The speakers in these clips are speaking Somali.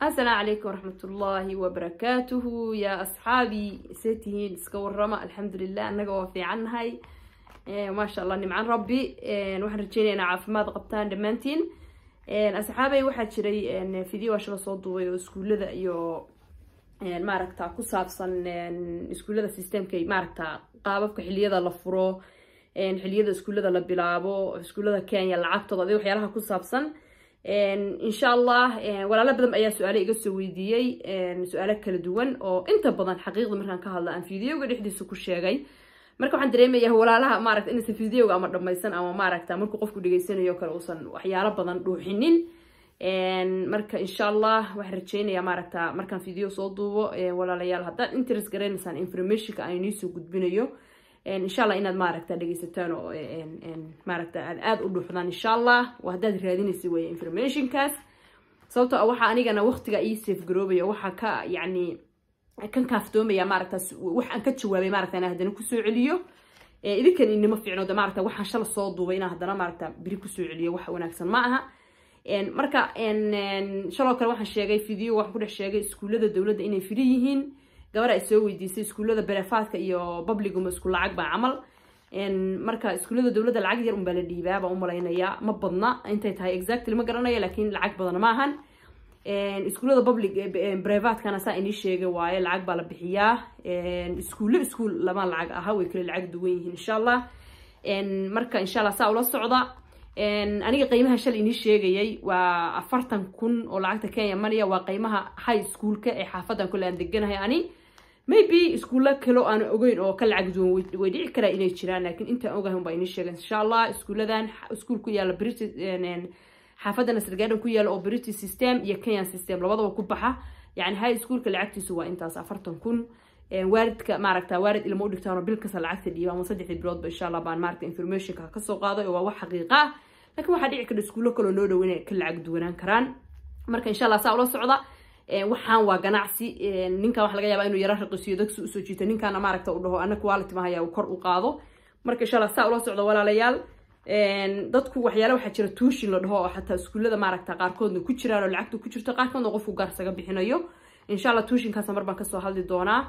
asalaamu calaykum waraxmatullaahi wabarakaatuhu yaa asxaabi see tihiin iska warama alxamdulilah annaga waa fiicannahay eh, maasha allah nimcan rabbi eh, waxaan rajeynaynaa caafimaad qabtaan dhammaantiin eh, asxaabay waxaa jiray fideoash la soo duubay oo iskuullada iyo maaragta ku saabsan iskuullada systemkay maaragta qaababka xiliyada la furo xiliyada iskuullada la bilaabo iskuullada kenya lacagtooda adi waxyaalaha ku saabsan insha allah walaalo badan ayaa su aalo iga soo weydiiyey su-aalo kala duwan oo inta badan xaqiiqda markaan ka hadla aan videoga dhexdiisa ku sheegay marka waxaan dareemayaa walaalaha maaragta inaysan videoga ama dhammaysan ama maaragta markuu qofku dhegeysanayo kale uusan waxyaalo badan dhuuxinin marka insha allah waxaan rajeynayaa maaragta markaan video soo duubo walaalayaal haddaan interest gareynaysaan informationka aan iniisoo gudbinayo insha inaad maaragta dhegeysataan oo maaragta aad aada u dhuxdaan insha allah haddaad raadinaysa weeye informationkaas sababtoo a waxaa anigana waqtiga ii safe garoobaya waxaa ka yacni kan kaaftoomaya maaragta wax aan ka jawaabay maaragta inaan haddana kusoo celiyo idinkan inima fiicno de maaragta waxaan shala soo duubay inaan haddana maaragta beri kusoo celiyo wax wanaagsan ma aha marka shaloo kale waxaan sheegay video waxaan ku dhex sheegay iskuullada dowladda inay firi yihiin gabar ay soo weydiisay iskuullada berefaadka iyo babligu isku lacag baa camal marka iskuullada dowladda lacag yar unbaa la dhiibaa baa umalaynayaa ma badna intay tahay exactly ma garanaya laakiin lacag badana ma ahan iskuullada public eh, brevatkana saa inii sheegay waaye lacag baa la bixiyaa iskuullo iskuul lama lacag aha way kale lacag duwan yihiin insha allah marka insha allah saa ula socda aniga qiimaha shalay inii sheegayay waa afartan kun oo lacagta kenya mania ah, waa qiimaha high schoolka ee xaafadan kole aan deganahay ani maybe iskuulla kaloo aan ogeyn oo ka lacag duwan way dhici karaa inay jiraan laakiin intaan ogahay baa inii sheegeen insha allah iskuulladan iskuul ku yaala british xaafadan asargaadhan ku yaala oo british system iyo kenyan system labadaba ku baxa yani high schoolka lacagtiisu waa intaas afartan kun waaridka maaragta waarid ilmo u dhigtaanoo bil kasta lacagta dhiiba saddexdii biloodba insha baan maaragta informationka kasoo qaaday oo waa wax xaqiiqa lakiin waxaa dhici karta iskuullo kaloo loo dhow inay ka lacag duwanaan karaan marka insha alla saa ula socda eh, waxaan waa ganacsi eh, ninkan waxa laga yaabaa inuu yaro raqiisiyo dagsi usoo jiito ninkaana maaragta u dhaho annaga waa la kor u qaado marka insha alla saa ula socda walaalayaal eh, dadku waxyaale waxaa jira tuushin la dhaho oo xataa iskuullada maaragta qaarkoodna ku jiraan oo lacagta ku jirto qaarkoodna qofku gaarsaga bixinayo insha alla tuushinkaasa mar baan kasoo hadli doonaa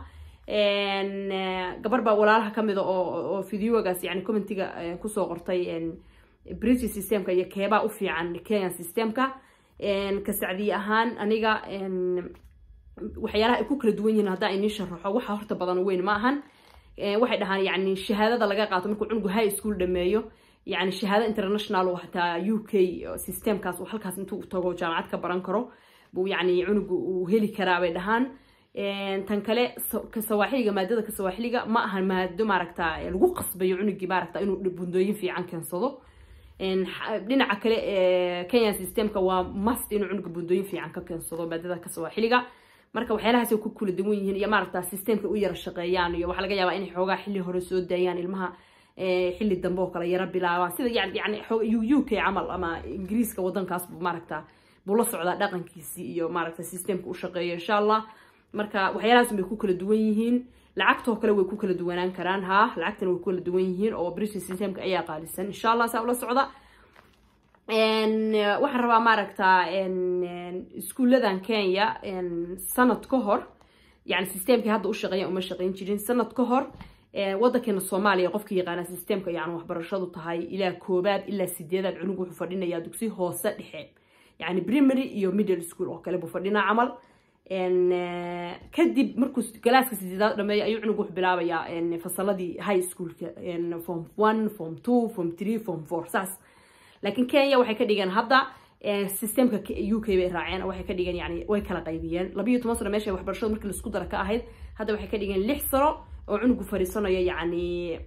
gabar baa walaalaha kamida oo videogaas yani commentiga kusoo qortay british systemka iyo keeba u fiican kenyan systemka ka sacdiye ahaan aniga waxyaalaha ay ku kala duwan yihiin haddaan iniin sharaxo waxaa horta badan weyn ma ahan waxay dhahaan yani shahaadada laga qaato markuu cunugu high school dhameeyo yani shahaado international oo u k uh, systemkaas uu halkaas intuu tago jaamacad ka baran karo buu yani cunugu uu heli karaa bay dhahaan tan kale kasawaaxiliga maadada kasawaaxiliga ma ahan maado maaragta lagu qasbayo cunugii maaragta inuu bundooyin fiican keensado dhinaca kale ee eh, kenyan systemka waa mast inuu cunuga buundooyin fiican ka keensado maadada ka xiliga marka waxyaalahaas ku kula duwan yihiin iyo maaragtaa systemka u yara shaqeeyaan iyo waxaa laga yaabaa inay xoogaa xilli hore soo daayaan ilmaha eh, xilli dambe oo kale yara bilaabaan sida yani u k camal ama ingiriiska wadankaas buu buu la socdaa dhaqankiisii iyo maaragta systemka u shaqeeya insha allah marka waxyaalahaas bay ku kala duwan yihiin lacagtoo kale way ku kala duwanaan karaan ha lacagtana way ku kala duwan yihiin oo british systemka ayaa qaalisan insha allah saa ula socda waxaan rabaa maaragtaa iskuulladan kenya sanad ka hor yani systemkii hadda u shaqeeya uma shaqeyn jirin sanad ka hor wadankeena soomaaliya qofka yaqaana systemka yani waxbarashadu tahay ilaa koobaad ilaa sideedaad cunug wuxuu fadhinayaa dugsi hoose dhexe yani primary iyo middle school oo kale buu fadhinaa camal Eh, kadib markuu galaaska sideedaad dhameeya ayuu cunug wuxuu bilaabayaa fasaladii high schoolka form one form two form three form four saas laakiin kenya waxay ka dhigeen hadda eh, systemka u k bay raaceen waxay ka dhigeen yani way kala qaybiyeen laba toban sano meesha waxbarashada markii laisku dara ka ahayd hadda waxay ka dhigeen lix sano oo cunugu fariisanayo yani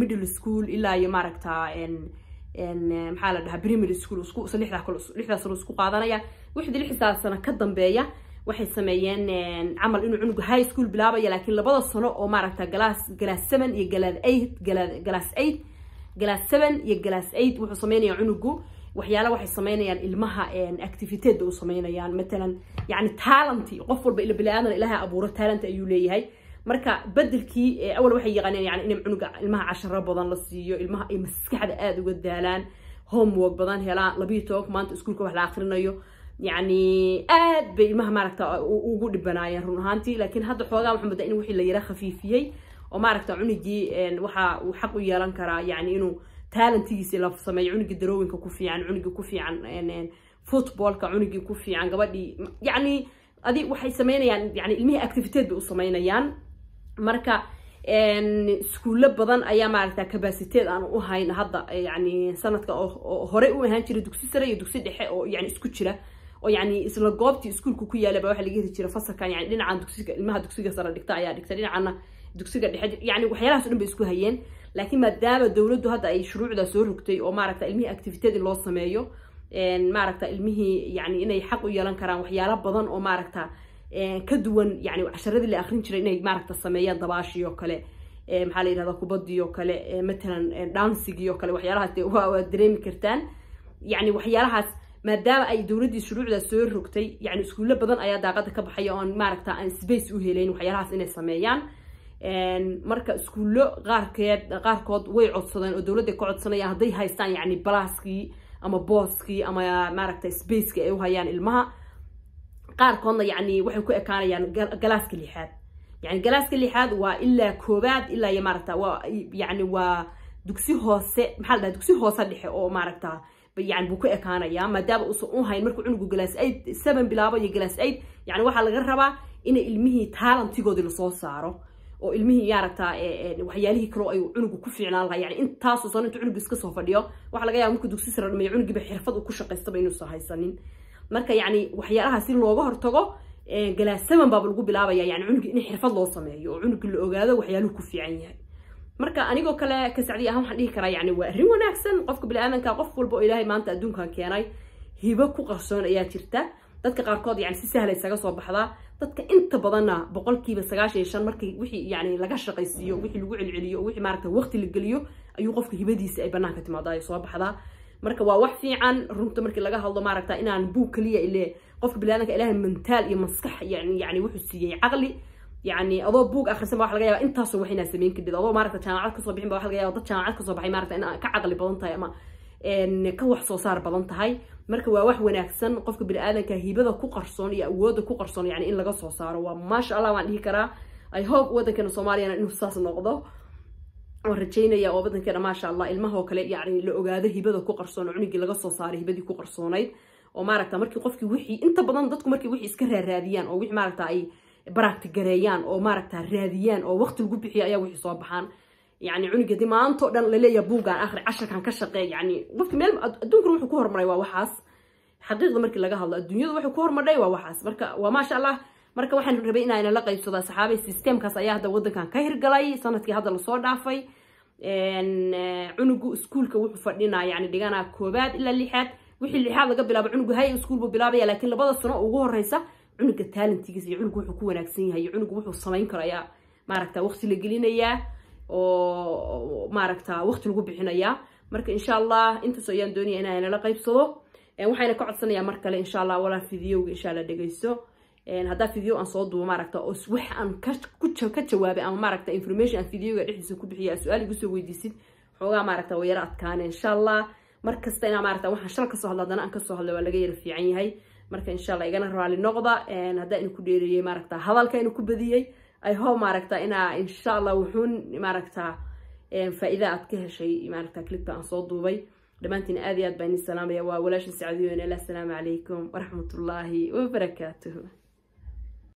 middle school ilaa iyo maaragtaa maxaa la dhahaa primary school lixdaa sano isku qaadanaya wixda lixdaa sano ka dambeeya waxay sameeyeen camal inuu cunuga high school bilaabaya laakiin labada sano oo maaragta galaas galaas seven iyo galaad eight galaad galaas eight galaas seven iyo galaas eight wuxuu sameynaya cunugu waxyaala waxay sameynayaan ilmaha activiteedda u sameynayaan matalan yani taalanti qof walba ila bili-aadan ilaaha abuuro taalant ayuu leeyahay marka bedelkii awal waxay yaqaaneen yani in cunuga ilmaha casharo badan la siiyo ilmaha ay maskaxda aada uga daalaan homework badan helaan labiyo tobanka maanta iskuulka wax la akrinayo yani aad bay ilmaha maaragta ugu dhibanaayeen run ahaantii laakiin hadda xoogaa waxaan modaa in wixii la yaraa khafiifiyey oo maaragta cunigii waxa uu xaq u yeelan karaa yani inuu taalantigiisii la sameeyo cunigii darooyinka ku fiican cunugii ku fiican footballka cunugii ku fiican gabadhii yani adi waxay sameynayaan yani ilmihii activiteed bay u sameynayaan marka iskuulo badan ayaa maaragta kabasiteed aan u hayn hadda yani sanadka oo hore u ahaan jira dugsi sare iyo dugsi dhexe oo yani isku jira oo yani isla goobtii iskuulka ku yaalaba waxa laga heli jira fasalkan yani dhinacan dugsiga ilmaha dugsiga sare dhigta ayaa dhigta dhinacana dugsiga dhexe yani waxyaalahaas dhan bay isku hayeen laakiin maadaama dowladdu hadda ay shuruucdaa soo rogtay oo maaragta ilmihii activitadi loo sameeyo maaragta ilmihii yani inay xaq u yeelan karaan waxyaalo badan oo maaragta ka duwan yani casharadii la akrin jiray inay maaragta sameeyaan dabaashii oo kale maxaa la yidhahdaa kubaddii oo kale matalan dhansigii oo kale waxyaalahaas waa dareemi kartaan yani waxyaalahaas maadaama ay dowladii shuruucda soo rogtay yani iskuullo badan ayaa daaqada ka baxaya oon maaragta aan space u helayn waxyaalahaas inay sameeyaan marka iskuullo qaarkeed qaarkood way codsadeen oo dowladda ka codsanaya hadday haystaan yani balaaskii ama booskii ama maaragta spacekii ay u hayaan ilmaha qaarkoodna yani waxay ku ekaanayaan galaaska lixaad yani galaaska lixaad waa ilaa koobaad ilaa iyo maaragta waa yani waa dugsi hoose maxaa la dhahay dugsi hoose dhexe oo maaragta yani buu ekaanayaa maadaama uusan u hayn markuu cunugu galaas aid seven bilaabo iyo galaas aid yani waxaa laga rabaa ina ilmihii taalantigoodii lasoo saaro oo ilmihii yaaragtaa waxyaalihii kaloo ay cunugu ku fiicnaan lahaa yani intaasoo san intuu cunugu iska soo fadhiyo waxaa laga yaba markuu dugsi sare dhameeyo cunugiiba xirfad uu ku shaqaystaba inuusan haysanin marka yani waxyaalaha si looga hortago galaas seven baaba lagu bilaabaya yani cunugii in xirfad loo sameeyo oo cunugii la ogaado waxyaaluhu ku fiican yahay marka anigoo kale ka sacdi ahaan waxaan dhihi karaa yani waa arrin wanaagsan qofka biniaadanka qof walba oo ilaahay maanta adduunkan keenay hibo ku qarsoon ayaa jirta dadka qaarkood yani si sahlay isaga soo baxdaa dadka inta badanna boqolkiiba sagaashan iyo shan markii wixii yani laga shaqaysiiyo wixii lagu celceliyo wixii maaragta waqti la geliyo ayuu qofka hibadiisa ay banaanka timaadaa ay soo baxdaa marka waa wax fiican runta markii laga hadlo maaragta inaan buu keliya ile qofka biniaadanka ilaahay mantaal iyo maskax yani yani wuxuu siiyey caqli yani adoo buug akhrisan ba waxa laga yaabaa intaasoo wax inaad samayn kadid adoo maaragta jaamacad kasoo bixin ba waxa laga yaabaa dad jaamacad kasoo baxay maaragta inaa ka caqli badan tahay ama ka wax soo saar badan tahay marka waa wax wanaagsan qofka bini aadanka hibada ku qarsoon iyo awooda ku qarsoon yani in laga soo saaro waa maasha allah waan dhihi karaa i hope waddankeena soomaaliyana inuu saas noqdo waan rajeynaya oo waddankeena maasha allah ilmahoo kale yani la ogaado hibada ku qarsoon oo cunugii laga soo saaray hibadii ku qarsoonayd oo maaragta markii qofkii wixii inta badan dadku markii wixii iska raaraadiyaan oo wixii maaragta ay baragtigareeyaan oo maaragta raadiyaan oo waqti lagu bixiya ayaa wixii soo baxaan يعني عنق دي ما أنتو دان للي يبوغا آخر عشر كان كشقة يعني وقت ميل أدونك روحو كوهر مرأي وواحاس حقيقة مركي لغا هلا الدنيا وحو كوهر مرأي وواحاس مركا وما شاء الله مركا waxaan rabaynaa inaan la qaybsado saxaabay systemkaas ayaa hadda wadankan ka hirgalay sanadkii hadda lasoo dhaafay cunugu iskuulka wuxuu fadhinaa yani dhiganaa koobaad ilaa lixaad wixii lixaad laga bilaabo cunugu hay iskuul buu bilaabaya laakiin labada sano ugu horeysa cunuga taalantigiisa iyo cunuga wuxuu ku wanaagsan yahay iyo cunuga wuxuu samayn karo maaragta waqti la gelinayaa oo maaragta waqti lagu bixinayaa marka insha allah intaas ayaan doonaya in aanala qaybsado waxaana ka codsanayaa mar kale insha allah walaa fideoga insha allah dhegayso haddaa video aan soo duubo maaragta oo wax aan ka jawaabay ama maaragta information aan videoga dhexdiisa ku bixiya su-aal igu soo weydiisid xoogaa maaragta waa yaro adkaane insha allah mar inaa maaragta waxaan shal kasoo hadla haddana aan kasoo hadla waa laga yaro fiican yahay marka inshaalla igana raali noqda haddaa inu ku dheeriyey maaragta hadalka inu ku badiyey ihope maaragta inaa insha allah wuxuun maaragta faa'iida ida aad ka heshay maaragta clipka aan soo duubay dhammaantiin aad iyo aad baan idin salaamaya waa walaashin sacdiyoon ilaa asalaamu calaykum waraxmatullaahi wabarakaatuhu